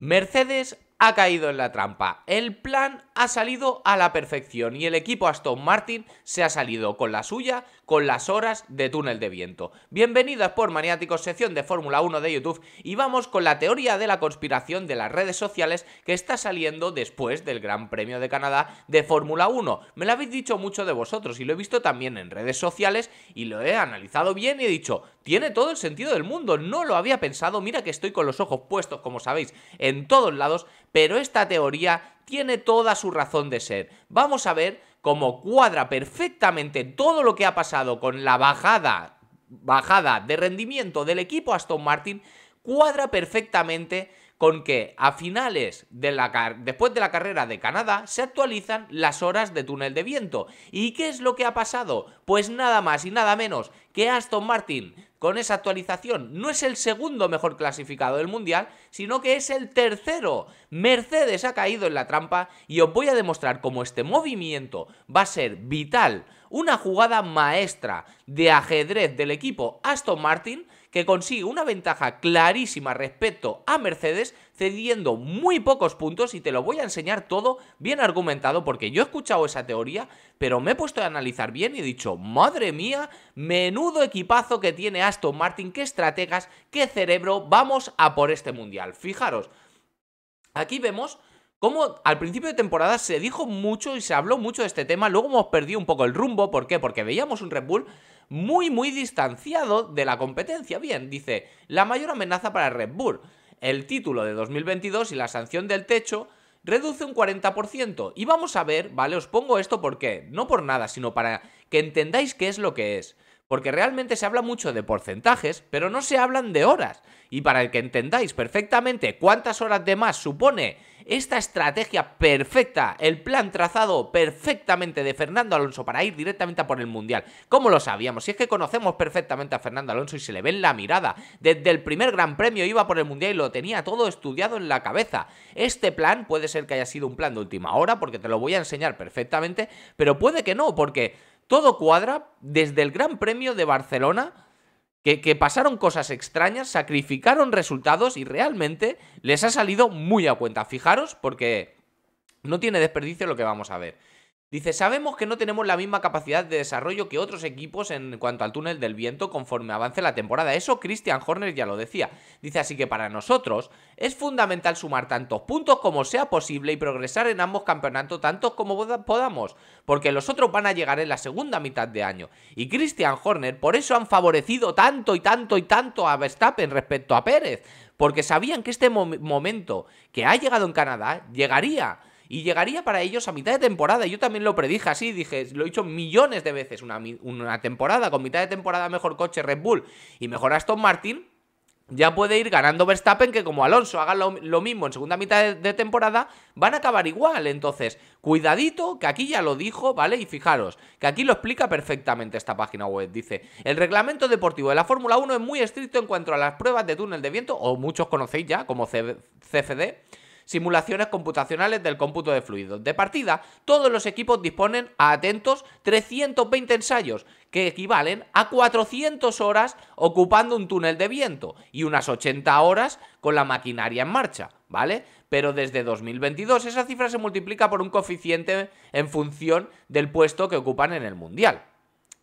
Mercedes ha caído en la trampa. El plan ha salido a la perfección y el equipo Aston Martin se ha salido con la suya, con las horas de túnel de viento. Bienvenidos por Maniáticos, sección de Fórmula 1 de YouTube y vamos con la teoría de la conspiración de las redes sociales que está saliendo después del Gran Premio de Canadá de Fórmula 1. Me lo habéis dicho mucho de vosotros y lo he visto también en redes sociales y lo he analizado bien y he dicho, tiene todo el sentido del mundo. No lo había pensado, mira que estoy con los ojos puestos, como sabéis, en todos lados, pero esta teoría tiene toda su razón de ser. Vamos a ver cómo cuadra perfectamente todo lo que ha pasado con la bajada, bajada de rendimiento del equipo Aston Martin, cuadra perfectamente con que a finales de la después de la carrera de Canadá se actualizan las horas de túnel de viento. ¿Y qué es lo que ha pasado? Pues nada más y nada menos que Aston Martin con esa actualización no es el segundo mejor clasificado del mundial, sino que es el tercero. Mercedes ha caído en la trampa y os voy a demostrar cómo este movimiento va a ser vital, una jugada maestra de ajedrez del equipo Aston Martin que consigue una ventaja clarísima respecto a Mercedes, cediendo muy pocos puntos y te lo voy a enseñar todo bien argumentado porque yo he escuchado esa teoría, pero me he puesto a analizar bien y he dicho, madre mía, menudo equipazo que tiene Aston Martin, qué estrategas, qué cerebro, vamos a por este mundial. Fijaros, aquí vemos como al principio de temporada se dijo mucho y se habló mucho de este tema, luego hemos perdido un poco el rumbo, ¿por qué? Porque veíamos un Red Bull muy, muy distanciado de la competencia. Bien, dice, la mayor amenaza para Red Bull, el título de 2022 y la sanción del techo reduce un 40%. Y vamos a ver, ¿vale? Os pongo esto porque, no por nada, sino para que entendáis qué es lo que es. Porque realmente se habla mucho de porcentajes, pero no se hablan de horas. Y para que entendáis perfectamente cuántas horas de más supone esta estrategia perfecta, el plan trazado perfectamente de Fernando Alonso para ir directamente a por el Mundial. ¿Cómo lo sabíamos? Si es que conocemos perfectamente a Fernando Alonso y se le ve en la mirada. Desde el primer Gran Premio iba por el Mundial y lo tenía todo estudiado en la cabeza. Este plan puede ser que haya sido un plan de última hora, porque te lo voy a enseñar perfectamente, pero puede que no, porque todo cuadra desde el Gran Premio de Barcelona que, pasaron cosas extrañas, sacrificaron resultados y realmente les ha salido muy a cuenta. Fijaros porque no tiene desperdicio lo que vamos a ver. Dice, sabemos que no tenemos la misma capacidad de desarrollo que otros equipos en cuanto al túnel del viento conforme avance la temporada. Eso Christian Horner ya lo decía. Dice, así que para nosotros es fundamental sumar tantos puntos como sea posible y progresar en ambos campeonatos tantos como podamos, porque los otros van a llegar en la segunda mitad de año. Y Christian Horner, por eso han favorecido tanto y tanto y tanto a Verstappen respecto a Pérez, porque sabían que este momento que ha llegado en Canadá llegaría y llegaría para ellos a mitad de temporada. Yo también lo predije así, dije, lo he dicho millones de veces, una, temporada, con mitad de temporada mejor coche Red Bull y mejor Aston Martin, ya puede ir ganando Verstappen, que como Alonso haga lo, mismo en segunda mitad de, temporada, van a acabar igual. Entonces, cuidadito, que aquí ya lo dijo, ¿vale? Y fijaros, que aquí lo explica perfectamente esta página web. Dice, el reglamento deportivo de la Fórmula 1 es muy estricto en cuanto a las pruebas de túnel de viento, o muchos conocéis ya como CFD simulaciones computacionales del cómputo de fluidos. De partida, todos los equipos disponen, a atentos, 320 ensayos, que equivalen a 400 horas ocupando un túnel de viento y unas 80 horas con la maquinaria en marcha, ¿vale? Pero desde 2022 esa cifra se multiplica por un coeficiente en función del puesto que ocupan en el Mundial.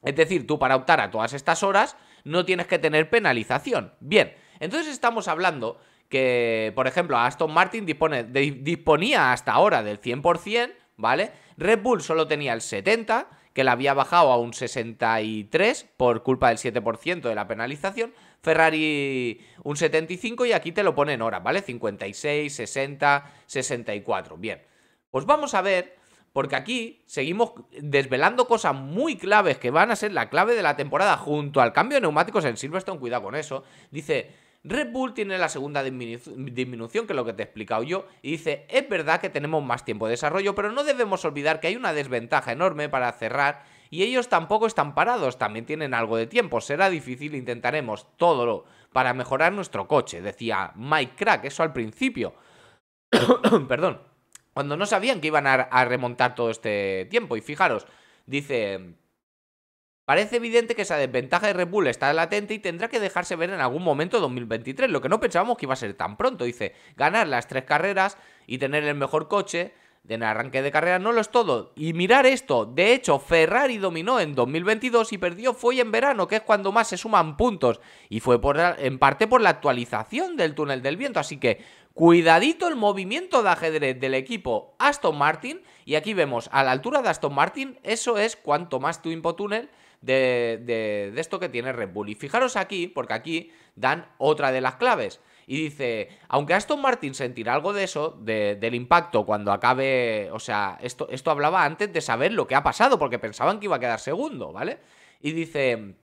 Es decir, tú para optar a todas estas horas no tienes que tener penalización. Bien, entonces estamos hablando que, por ejemplo, Aston Martin disponía hasta ahora del 100%, ¿vale? Red Bull solo tenía el 70%, que la había bajado a un 63% por culpa del 7% de la penalización. Ferrari un 75% y aquí te lo ponen horas, ¿vale? 56, 60, 64. Bien, pues vamos a ver, porque aquí seguimos desvelando cosas muy claves que van a ser la clave de la temporada junto al cambio de neumáticos en Silverstone, cuidado con eso. Dice... Red Bull tiene la segunda disminución, que es lo que te he explicado yo, y dice, es verdad que tenemos más tiempo de desarrollo, pero no debemos olvidar que hay una desventaja enorme para cerrar y ellos tampoco están parados, también tienen algo de tiempo, será difícil, intentaremos todo lo para mejorar nuestro coche, decía Mike Crack, eso al principio. Perdón, cuando no sabían que iban a remontar todo este tiempo, y fijaros, dice... Parece evidente que esa desventaja de Red Bull está latente y tendrá que dejarse ver en algún momento 2023, lo que no pensábamos que iba a ser tan pronto. Dice, ganar las tres carreras y tener el mejor coche en el arranque de carrera no lo es todo. Y mirar esto, de hecho, Ferrari dominó en 2022 y perdió fue en verano, que es cuando más se suman puntos. Y fue por, en parte por la actualización del túnel del viento. Así que cuidadito el movimiento de ajedrez del equipo Aston Martin. Y aquí vemos, a la altura de Aston Martin, eso es cuanto más tiempo túnel de, esto que tiene Red Bull. Y fijaros aquí, porque aquí dan otra de las claves. Y dice, aunque Aston Martin sentirá algo de eso, del impacto cuando acabe, o sea, esto, esto hablaba antes de saber lo que ha pasado, porque pensaban que iba a quedar segundo, ¿vale? Y dice,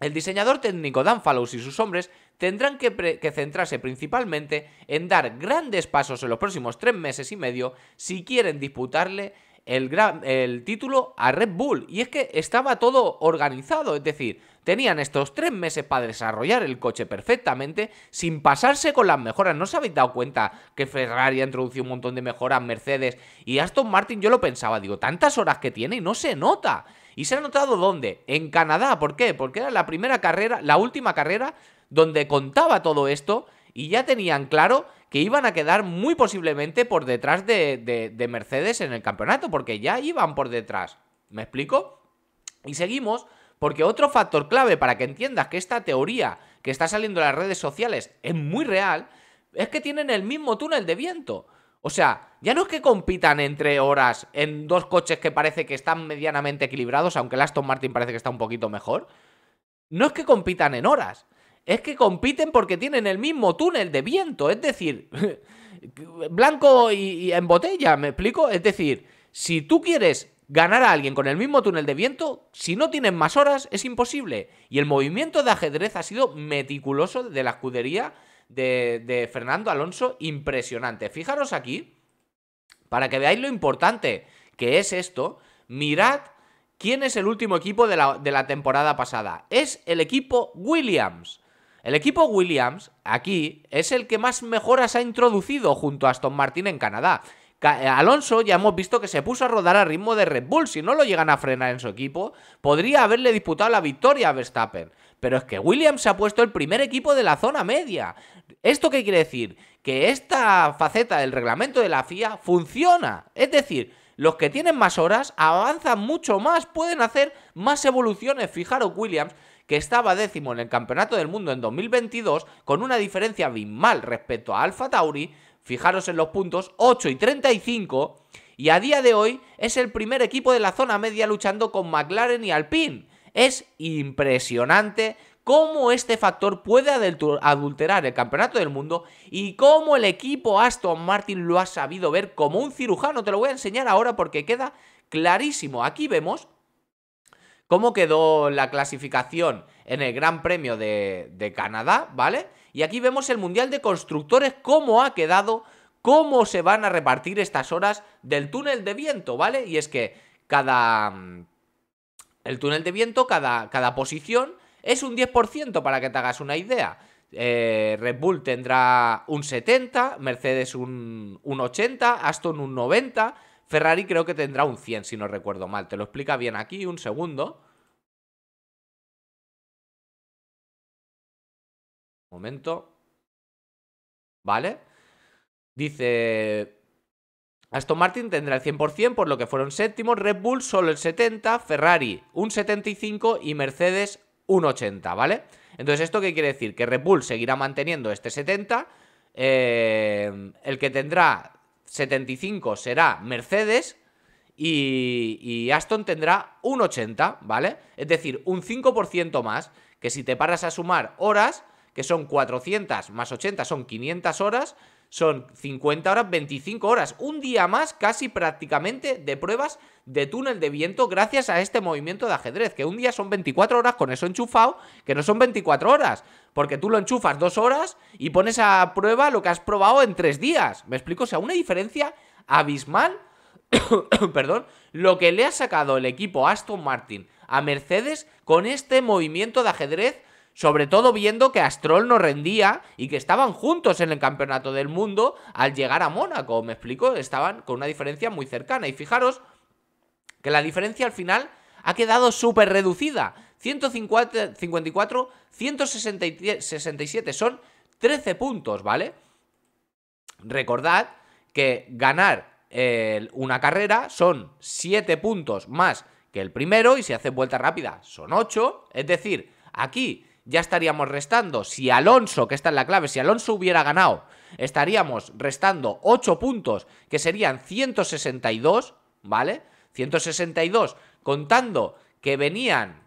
el diseñador técnico Dan Fallows y sus hombres tendrán que, que, centrarse principalmente en dar grandes pasos en los próximos tres meses y medio si quieren disputarle el, el título a Red Bull. Y es que estaba todo organizado, es decir, tenían estos tres meses para desarrollar el coche perfectamente sin pasarse con las mejoras. ¿No os habéis dado cuenta que Ferrari ha introducido un montón de mejoras, Mercedes y Aston Martin? Yo lo pensaba, digo, tantas horas que tiene y no se nota. ¿Y se ha notado dónde? En Canadá, ¿por qué? Porque era la primera carrera, la última carrera donde contaba todo esto y ya tenían claro que iban a quedar muy posiblemente por detrás de, Mercedes en el campeonato, porque ya iban por detrás. ¿Me explico? Y seguimos, porque otro factor clave para que entiendas que esta teoría que está saliendo en las redes sociales es muy real, es que tienen el mismo túnel de viento. O sea, ya no es que compitan entre horas en dos coches que parece que están medianamente equilibrados, aunque el Aston Martin parece que está un poquito mejor. No es que compitan en horas, es que compiten porque tienen el mismo túnel de viento, es decir, blanco y, en botella, ¿me explico? Es decir, si tú quieres ganar a alguien con el mismo túnel de viento, si no tienes más horas, es imposible. Y el movimiento de ajedrez ha sido meticuloso de la escudería de, Fernando Alonso, impresionante. Fijaros aquí, para que veáis lo importante que es esto, mirad quién es el último equipo de la temporada pasada. Es el equipo Williams. El equipo Williams aquí es el que más mejoras ha introducido junto a Aston Martin en Canadá. Eh, Alonso ya hemos visto que se puso a rodar a ritmo de Red Bull. Si no lo llegan a frenar en su equipo, podría haberle disputado la victoria a Verstappen. Pero es que Williams se ha puesto el primer equipo de la zona media. ¿Esto qué quiere decir? Que esta faceta del reglamento de la FIA funciona. Es decir, los que tienen más horas avanzan mucho más, pueden hacer más evoluciones. Fijaros, Williams que estaba décimo en el Campeonato del Mundo en 2022, con una diferencia abismal respecto a Alfa Tauri, fijaros en los puntos, 8 y 35, y a día de hoy es el primer equipo de la zona media luchando con McLaren y Alpine. Es impresionante cómo este factor puede adulterar el campeonato del mundo y cómo el equipo Aston Martin lo ha sabido ver como un cirujano. Te lo voy a enseñar ahora porque queda clarísimo. Aquí vemos cómo quedó la clasificación en el Gran Premio de, Canadá, ¿vale? Y aquí vemos el Mundial de Constructores, cómo ha quedado, cómo se van a repartir estas horas del túnel de viento, ¿vale? Y es que cada... Mm, el túnel de viento, cada, cada posición es un 10% para que te hagas una idea. Eh, Red Bull tendrá un 70, Mercedes un, un 80, Aston un 90, Ferrari creo que tendrá un 100, si no recuerdo mal. Te lo explica bien aquí, un segundo. momento. ¿Vale? Dice... Aston Martin tendrá el 100%, por lo que fueron séptimos, Red Bull solo el 70%, Ferrari un 75% y Mercedes un 80%, ¿vale? Entonces, ¿esto qué quiere decir? Que Red Bull seguirá manteniendo este 70%, eh, el que tendrá 75 será Mercedes y, Aston tendrá un 80, ¿vale? Es decir, un 5% más, que si te paras a sumar horas, que son 400 más 80 son 500 horas, son 50 horas, 25 horas, un día más casi prácticamente de pruebas de túnel de viento gracias a este movimiento de ajedrez, que un día son 24 horas con eso enchufado, que no son 24 horas, porque tú lo enchufas dos horas y pones a prueba lo que has probado en tres días. ¿Me explico? O sea, una diferencia abismal, perdón, lo que le ha sacado el equipo Aston Martin a Mercedes con este movimiento de ajedrez sobre todo viendo que Astrol no rendía y que estaban juntos en el campeonato del mundo al llegar a Mónaco, me explico, estaban con una diferencia muy cercana y fijaros que la diferencia al final ha quedado súper reducida, 154, 167 son 13 puntos, ¿vale? Recordad que ganar una carrera son 7 puntos más que el primero y si hace vuelta rápida son 8, es decir, aquí ya estaríamos restando, si Alonso, que está en la clave, si Alonso hubiera ganado, estaríamos restando 8 puntos, que serían 162, ¿vale? 162, contando que venían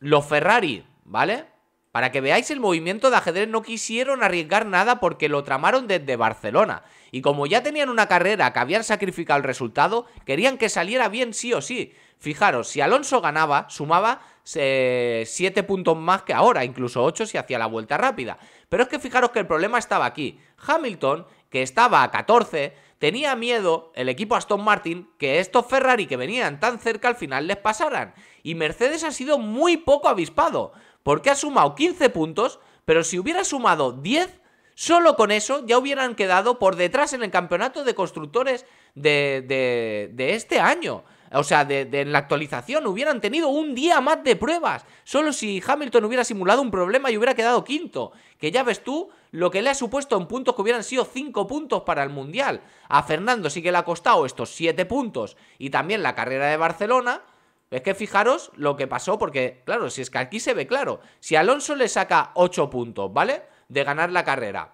los Ferrari, ¿vale? Para que veáis el movimiento de ajedrez no quisieron arriesgar nada porque lo tramaron desde Barcelona. Y como ya tenían una carrera que habían sacrificado el resultado, querían que saliera bien sí o sí. Fijaros, si Alonso ganaba, sumaba 7 eh, puntos más que ahora, incluso 8 si hacía la vuelta rápida. Pero es que fijaros que el problema estaba aquí. Hamilton, que estaba a 14, Tenía miedo el equipo Aston Martin que estos Ferrari que venían tan cerca al final les pasaran. Y Mercedes ha sido muy poco avispado, porque ha sumado 15 puntos, pero si hubiera sumado 10, solo con eso ya hubieran quedado por detrás en el campeonato de constructores de, este año o sea, en la actualización, hubieran tenido un día más de pruebas. Solo si Hamilton hubiera simulado un problema y hubiera quedado quinto. Que ya ves tú lo que le ha supuesto en puntos que hubieran sido 5 puntos para el Mundial. A Fernando sí que le ha costado estos 7 puntos y también la carrera de Barcelona. Es que fijaros lo que pasó, porque claro, si es que aquí se ve claro, si Alonso le saca 8 puntos, ¿vale? De ganar la carrera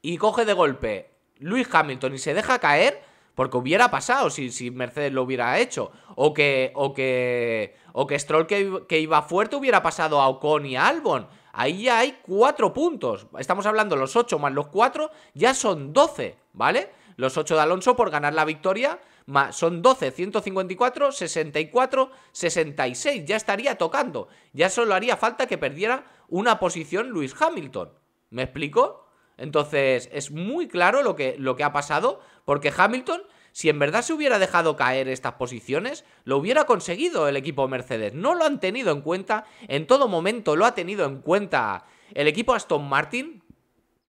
y coge de golpe Luis Hamilton y se deja caer, porque hubiera pasado si, Mercedes lo hubiera hecho. O que, o que, o que Stroll que, que iba fuerte hubiera pasado a Ocon y a Albon ahí ya hay 4 puntos. Estamos hablando los 8 más los 4, ya son 12, ¿vale? Los 8 de Alonso por ganar la victoria más, son 12, 154, 64, 66. Ya estaría tocando. Ya solo haría falta que perdiera una posición Luis Hamilton. ¿Me explico? Entonces es muy claro lo que, lo que ha pasado porque Hamilton si en verdad se hubiera dejado caer estas posiciones, lo hubiera conseguido el equipo Mercedes. No lo han tenido en cuenta, en todo momento lo ha tenido en cuenta el equipo Aston Martin,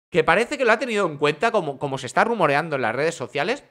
que parece que lo ha tenido en cuenta como, como se está rumoreando en las redes sociales,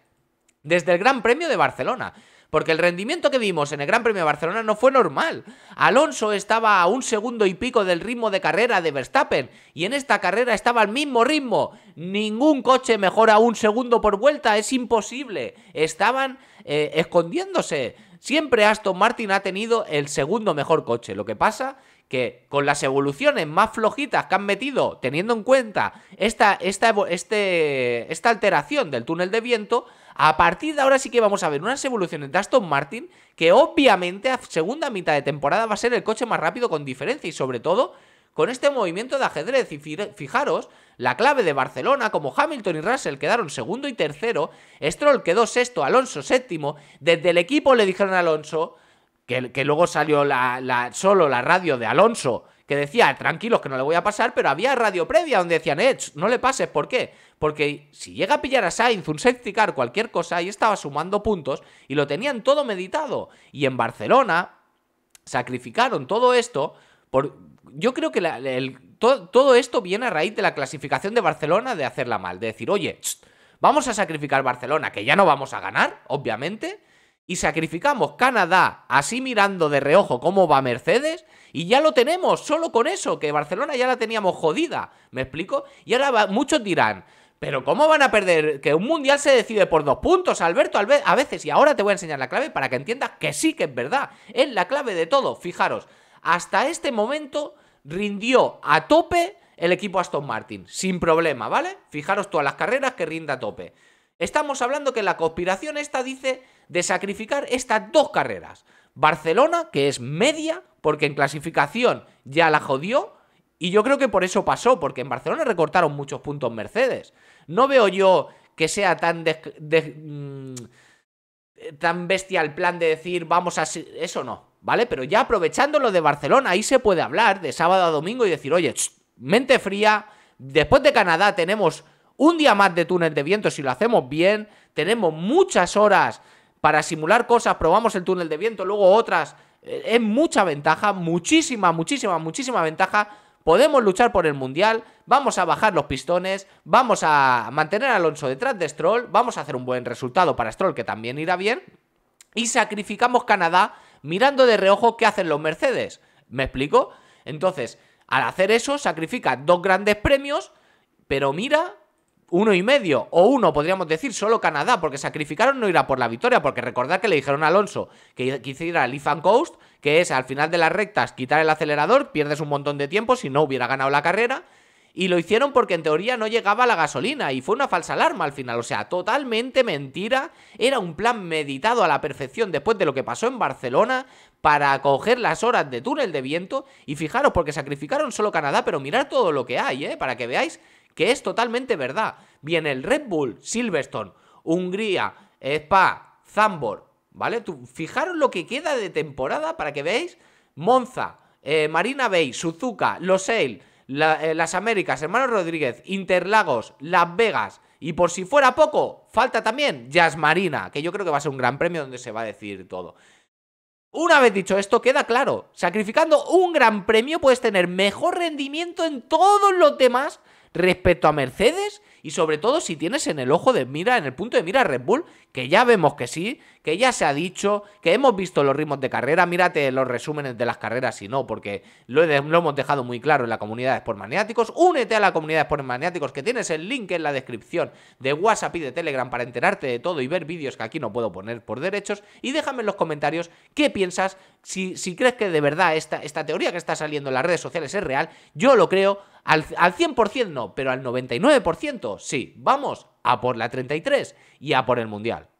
desde el Gran Premio de Barcelona porque el rendimiento que vimos en el Gran Premio de Barcelona no fue normal. Alonso estaba a un segundo y pico del ritmo de carrera de Verstappen y en esta carrera estaba al mismo ritmo. Ningún coche mejora un segundo por vuelta, es imposible. Estaban eh, escondiéndose. Siempre Aston Martin ha tenido el segundo mejor coche. Lo que pasa que con las evoluciones más flojitas que han metido, teniendo en cuenta esta, esta, este, esta alteración del túnel de viento, a partir de ahora sí que vamos a ver unas evoluciones de Aston Martin que obviamente a segunda mitad de temporada va a ser el coche más rápido con diferencia y sobre todo con este movimiento de ajedrez. Y fijaros, la clave de Barcelona, como Hamilton y Russell quedaron segundo y tercero, Stroll quedó sexto, Alonso séptimo, desde el equipo le dijeron a Alonso, que, luego salió solo la radio de Alonso que decía, tranquilos que no le voy a pasar, pero había radio previa donde decían, eh, no le pases, ¿por qué? Porque si llega a pillar a Sainz un safety car, cualquier cosa, y estaba sumando puntos y lo tenían todo meditado. Y en Barcelona sacrificaron todo esto por... Yo creo que todo, esto viene a raíz de la clasificación de Barcelona de hacerla mal, de decir, oye, vamos a sacrificar Barcelona, que ya no vamos a ganar, obviamente, y sacrificamos Canadá así mirando de reojo cómo va Mercedes y ya lo tenemos, solo con eso, que Barcelona ya la teníamos jodida, ¿me explico? Y ahora muchos dirán, pero ¿cómo van a perder? Que un mundial se decide por dos puntos, Alberto, a veces, y ahora te voy a enseñar la clave para que entiendas que sí que es verdad, es la clave de todo, fijaros, hasta este momento rindió a tope el equipo Aston Martin, sin problema, ¿vale? Fijaros todas las carreras que rinda a tope. Estamos hablando que la conspiración esta dice de sacrificar estas dos carreras. Barcelona, que es media, porque en clasificación ya la jodió, y yo creo que por eso pasó, porque en Barcelona recortaron muchos puntos Mercedes. No veo yo que sea tan... Mm, tan bestia el plan de decir vamos a... Eso no, ¿vale? Pero ya aprovechando lo de Barcelona, ahí se puede hablar de sábado a domingo y decir, oye, mente fría, después de Canadá tenemos un día más de túnel de viento si lo hacemos bien, tenemos muchas horas para simular cosas, probamos el túnel de viento, luego otras, eh, es mucha ventaja, muchísima, muchísima, muchísima ventaja. Podemos luchar por el Mundial, vamos a bajar los pistones, vamos a mantener a Alonso detrás de Stroll, vamos a hacer un buen resultado para Stroll que también irá bien y sacrificamos Canadá mirando de reojo qué hacen los Mercedes. ¿Me explico? Entonces, al hacer eso, sacrifica dos grandes premios, pero mira uno y medio o uno, podríamos decir, solo Canadá, porque sacrificaron no irá por la victoria, porque recordad que le dijeron a Alonso que quisiera Leaf and Coast, que es al final de las rectas quitar el acelerador, pierdes un montón de tiempo si no hubiera ganado la carrera, y lo hicieron porque en teoría no llegaba la gasolina y fue una falsa alarma al final, o sea, totalmente mentira, era un plan meditado a la perfección después de lo que pasó en Barcelona para coger las horas de túnel de viento y fijaros porque sacrificaron solo Canadá, pero mirad todo lo que hay, ¿eh? para que veáis que es totalmente verdad. Viene el Red Bull, Silverstone, Hungría, Spa, Zambor, ¿vale? Tú, fijaros lo que queda de temporada para que veáis. Monza, eh, Marina Bay, Suzuka, Los eh, Las Américas, Hermanos Rodríguez, Interlagos, Las Vegas. Y por si fuera poco, falta también Jazz Marina, que yo creo que va a ser un gran premio donde se va a decir todo. Una vez dicho esto, queda claro, sacrificando un gran premio puedes tener mejor rendimiento en todos los demás respecto a Mercedes y sobre todo si tienes en el ojo de mira, en el punto de mira Red Bull, que ya vemos que sí, que ya se ha dicho, que hemos visto los ritmos de carrera, mírate los resúmenes de las carreras si no, porque lo, lo hemos dejado muy claro en la comunidad de Sport únete a la comunidad de Sport que tienes el link en la descripción de WhatsApp y de Telegram para enterarte de todo y ver vídeos que aquí no puedo poner por derechos y déjame en los comentarios qué piensas, si, si crees que de verdad esta teoría que está saliendo en las redes sociales es real, yo lo creo, al, 100% no, pero al 99% sí. Vamos a por la 33 y a por el Mundial.